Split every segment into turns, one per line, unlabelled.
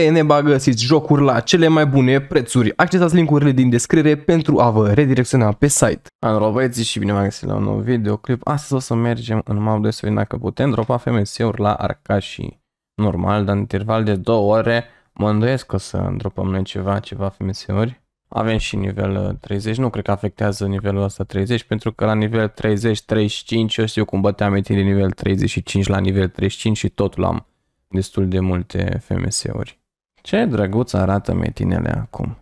Pe Eneba găsiți jocuri la cele mai bune prețuri. Accesați linkurile din descriere pentru a vă redirecționa pe site. Am robeții și bine v-am găsit la un nou videoclip. Astăzi o să mergem în map de să vedem dacă putem dropa FMS-uri la Arcașii. Normal, dar în interval de 2 ore mă îndoiesc că o să dropăm noi ceva, ceva FMS-uri. Avem și nivel 30, uh, nu cred că afectează nivelul ăsta 30, pentru că la nivel 30-35 eu știu cum băteam etii de nivel 35 la nivel 35 și tot l-am destul de multe FMS-uri. Ce drăguț arată metinele acum.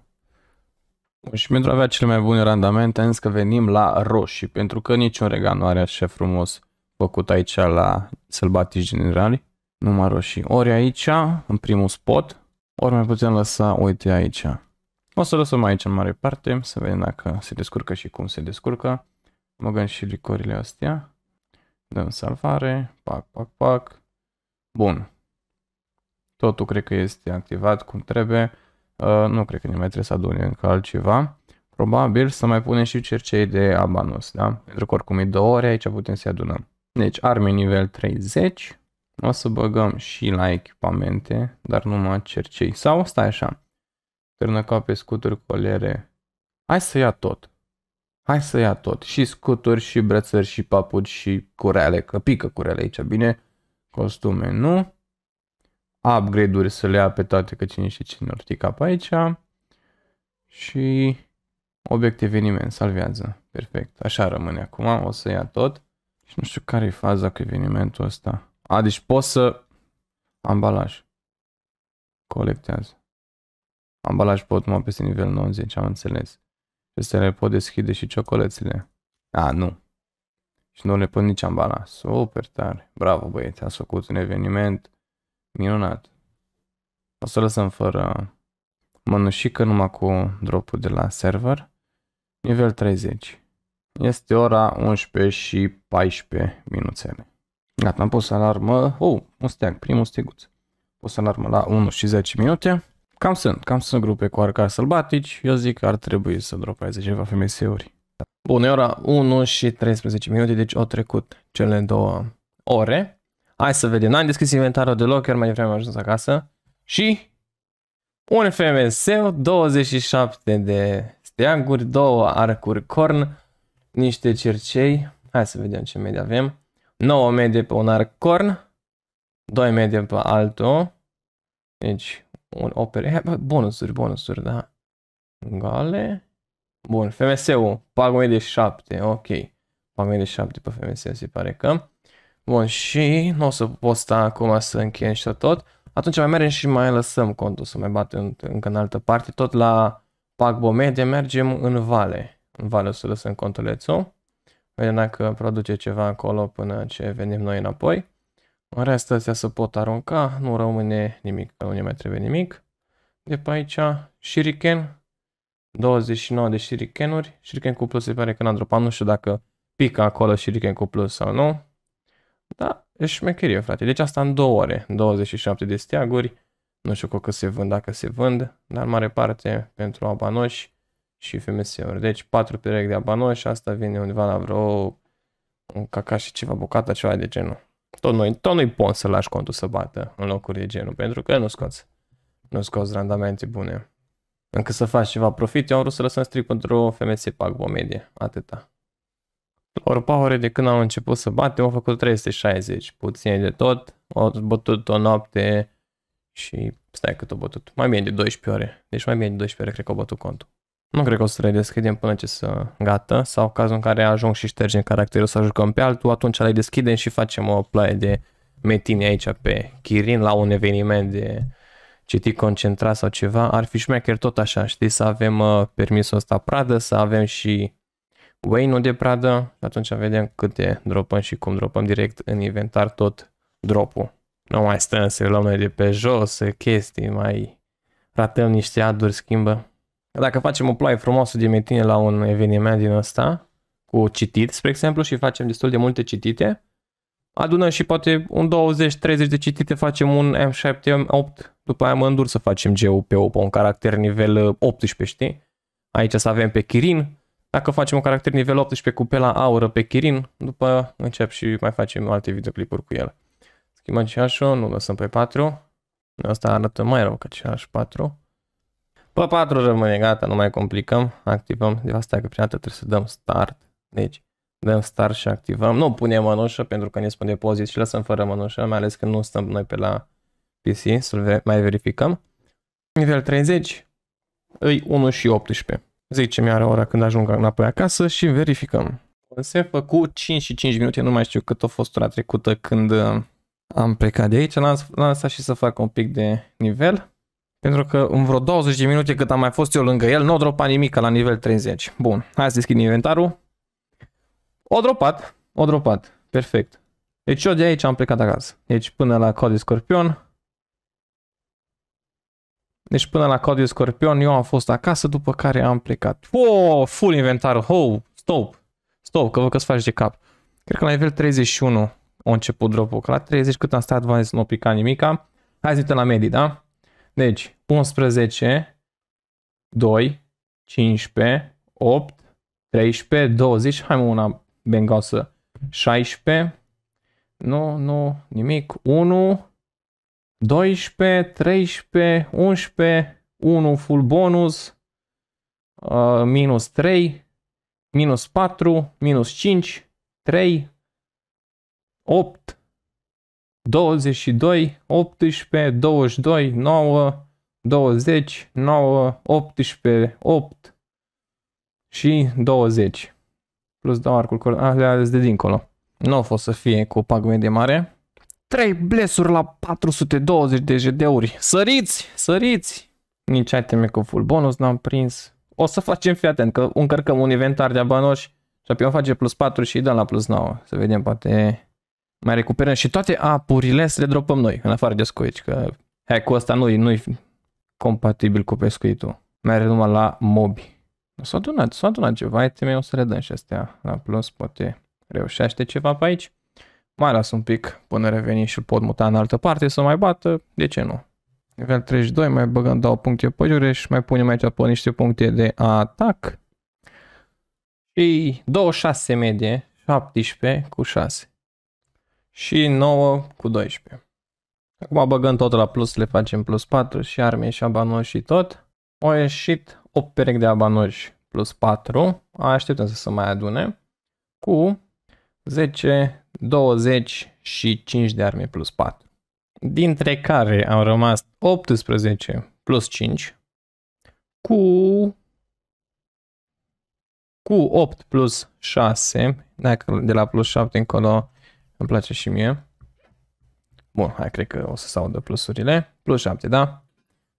Și pentru a avea cele mai bune randamente, am că venim la roșii, pentru că niciun regan nu are așa frumos făcut aici la sălbatici generali, numai roșii. Ori aici, în primul spot, ori mai putem lăsa, uite aici. O să lăsăm aici în mare parte, să vedem dacă se descurcă și cum se descurcă. Băgăm și licorile astea. Dăm salvare, pac, pac, pac. Bun, Totul cred că este activat cum trebuie. Uh, nu cred că ne mai trebuie să adune încă altceva. Probabil să mai punem și cercei de abanus, da? Pentru că oricum e două ore, aici putem să-i adunăm. Deci, arme nivel 30. O să băgăm și la echipamente, dar numai cercei. Sau stai așa. Târnăca pe scuturi, colere. Hai să ia tot. Hai să ia tot. Și scuturi, și brățări, și papuci, și curele, că pică curele aici, bine? Costume, nu? upgrade-uri să le ia pe toate că cine și cine ori ticap aici și obiect eveniment, salvează, perfect, așa rămâne acum, o să ia tot și nu știu care e faza cu evenimentul ăsta. A, deci pot să ambalaj, colectează, ambalaj pot numai peste nivel 90, am înțeles, peste le pot deschide și ciocolățile, a, nu, și nu le pot nici ambala, super tare, bravo băieți, ați făcut un eveniment, Minunat. O să lăsăm fără mănușică numai cu dropul de la server. Nivel 30. Este ora 11 și 14 minuțele. Gata, am pus alarmă. Oh, un steag, primul steguț. Pus alarmă la 1 și 10 minute. Cam sunt, cam sunt grupe cu arcari sălbatici. Eu zic că ar trebui să dropeze ceva FMS-uri. Bun, e ora 1 și 13 minute, deci au trecut cele două ore. Hai să vedem. N-am deschis inventarul deloc, chiar mai devreme am ajuns acasă. Și un fms 27 de steaguri, două arcuri corn, niște cercei. Hai să vedem ce medie avem. 9 medie pe un arc corn, 2 medie pe altul. Deci, un oper. Bonusuri, bonusuri, da. Gale. Bun, FMS-ul, pagă de 7, ok. Pagă de 7 pe FMS se pare că. Bun, și nu o să pot sta acum să încheiem și tot. Atunci mai mergem și mai lăsăm contul să mai bate încă în altă parte. Tot la Pagbo Media mergem în vale. În vale o să lăsăm contulețul. Vedem dacă produce ceva acolo până ce venim noi înapoi. În rest, astea se pot arunca, nu rămâne nimic, nu ne mai trebuie nimic. De pe aici, shuriken, 29 de shurikenuri, shuriken cu plus se pare că n-a dropat, nu știu dacă pică acolo shuriken cu plus sau nu. Da, e șmecherie, frate. Deci asta în două ore, 27 de steaguri. Nu știu cu cât se vând, dacă se vând, dar în mare parte pentru abanoși și FMS-uri. Deci 4 perechi de abanoși, asta vine undeva la vreo un caca și ceva bucată, ceva de genul. Tot nu-i, tot nu pon să lași contul să bată în locuri de genul, pentru că nu scoți. Nu scoți randamente bune. Încă să faci ceva profit, eu am vrut să lăsăm strict pentru o FMS pag o medie, atâta. Orpahure de când am început să bate, au făcut 360, puține de tot, au bătut o noapte și stai cât au bătut, mai bine de 12 ore, deci mai bine de 12 ore cred că au bătut contul. Nu cred că o să redeschidem până ce să gata sau cazul în care ajung și ștergem caracterul să jucăm pe altul, atunci le deschidem și facem o plaie de metine aici pe Kirin la un eveniment de citit concentrat sau ceva, ar fi șmecher tot așa, știi, să avem uh, permisul ăsta pradă, să avem și Wayne-ul de pradă și atunci vedem câte dropăm și cum dropăm direct în inventar tot dropul. Nu mai stăm să luăm noi de pe jos, chestii, mai ratăm niște aduri, schimbă. Dacă facem o ploaie frumoasă de metine la un eveniment din ăsta, cu citit, spre exemplu, și facem destul de multe citite, adunăm și poate un 20-30 de citite, facem un M7, M8, după aia mă îndur să facem GUP-ul pe un caracter nivel 18, știi? Aici să avem pe Kirin, dacă facem un caracter nivel 18 cu pela aură pe Kirin, după încep și mai facem alte videoclipuri cu el. Schimbăm ceașul, nu lăsăm pe 4. Asta arată mai rău ca ceaș 4. Pe 4 rămâne, gata, nu mai complicăm. Activăm, de asta că prima dată trebuie să dăm start. Deci, dăm start și activăm. Nu punem mănușă pentru că ne spune depozit și lăsăm fără mănușă, mai ales că nu stăm noi pe la PC, să mai verificăm. Nivel 30, îi 1 și 18. 10 mi-are ora când ajung înapoi acasă și verificăm. Se făcu 5 și 5 minute, nu mai știu cât a fost ora trecută când uh, am plecat de aici. L-am lăsat și să fac un pic de nivel. Pentru că în vreo 20 de minute cât am mai fost eu lângă el, nu a dropat nimic la nivel 30. Bun, hai să deschid inventarul. O dropat, o dropat, perfect. Deci eu de aici am plecat acasă. Deci până la Cody Scorpion, deci până la Claudiu Scorpion eu am fost acasă, după care am plecat. Oh, full inventar, ho, stop, stop, că vă că faci de cap. Cred că la nivel 31 a început drop-ul, că la 30 cât am stat, v-am zis, nu pica nimica. Hai să uităm la medii, da? Deci, 11, 2, 15, 8, 13, 20, hai mă una bengalsă, 16, nu, nu, nimic, 1, 12, 13, 11, 1 full bonus, uh, minus 3, minus 4, minus 5, 3, 8, 22, 18, 22, 9, 20, 9, 18, 8 și 20. Plus dau arcul, alea de dincolo. Nu a fost să fie cu o de mare. 3 blesuri la 420 de GD-uri. Săriți, săriți! Nici iteme cu full bonus n-am prins. O să facem, fii atent, că încărcăm un inventar de abanoși. Șampion face plus 4 și îi dăm la plus 9. Să vedem, poate mai recuperăm și toate apurile să le dropăm noi, în afară de scoici, că hai cu ăsta nu-i nu, compatibil cu pescuitul. Merge numai la mobi. S-a adunat, s-a adunat ceva, iteme, o să le dăm și astea la plus, poate reușește ceva pe aici. Mai las un pic până reveni și îl pot muta în altă parte să mai bată, de ce nu? Nivel 32, mai băgăm două puncte pe jure și mai punem aici pe niște puncte de atac. Și 26 medie, 17 cu 6. Și 9 cu 12. Acum băgăm tot la plus, le facem plus 4 și arme și abanoși și tot. Au ieșit 8 perechi de abanoși plus 4. Așteptăm să se mai adune. Cu 10, 25 de arme plus 4, dintre care au rămas 18 plus 5 cu cu 8 plus 6, dacă de la plus 7 încolo îmi place și mie. Bun, hai, cred că o să se audă plusurile. Plus 7, da?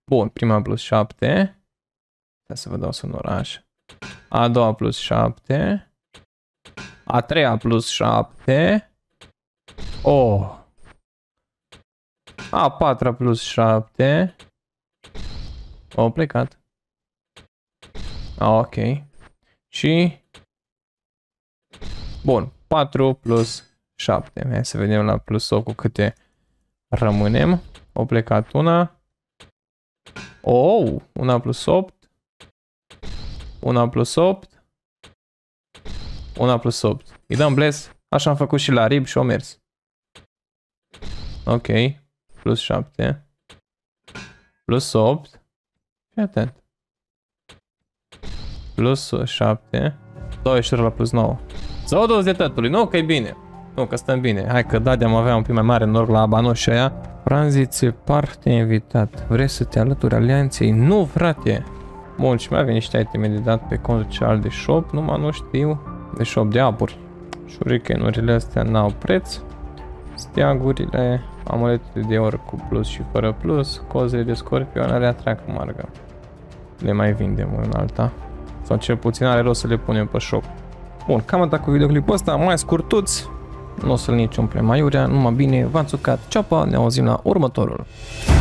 Bun, prima plus 7. Da să vă dau un oraș. A doua plus 7. A treia plus 7. O. Oh. A, 4 plus 7. Au plecat. ok. Și... Bun. 4 plus 7. Hai să vedem la plus 8 cu câte rămânem. O plecat una. O, Oh, una plus 8. Una plus 8. Una plus 8. Îi dăm bless. Așa am făcut și la rib și o mers. Ok. Plus 7. Plus 8. Fii atent. Plus 7. 20 la plus 9. Sau 20 tătului. Nu, că e bine. Nu, că stăm bine. Hai că da, am avea un pic mai mare noroc la abanoșa aia. Franzițe, parte invitat. Vrei să te alături alianței? Nu, frate! Bun, și mai avem niște iteme de dat pe contul cel de shop, numai nu știu. De shop de aburi. shuriken astea n-au preț. Steagurile Amulete de or cu plus și fără plus, cozele de scorpion atrag marga. Le mai vindem în alta. Sau cel puțin are rost să le punem pe shop. Bun, cam atât cu videoclipul ăsta, mai scurtuț. Nu o să-l nici mai urea, numai bine, v-am țucat ceapa, ne auzim la următorul.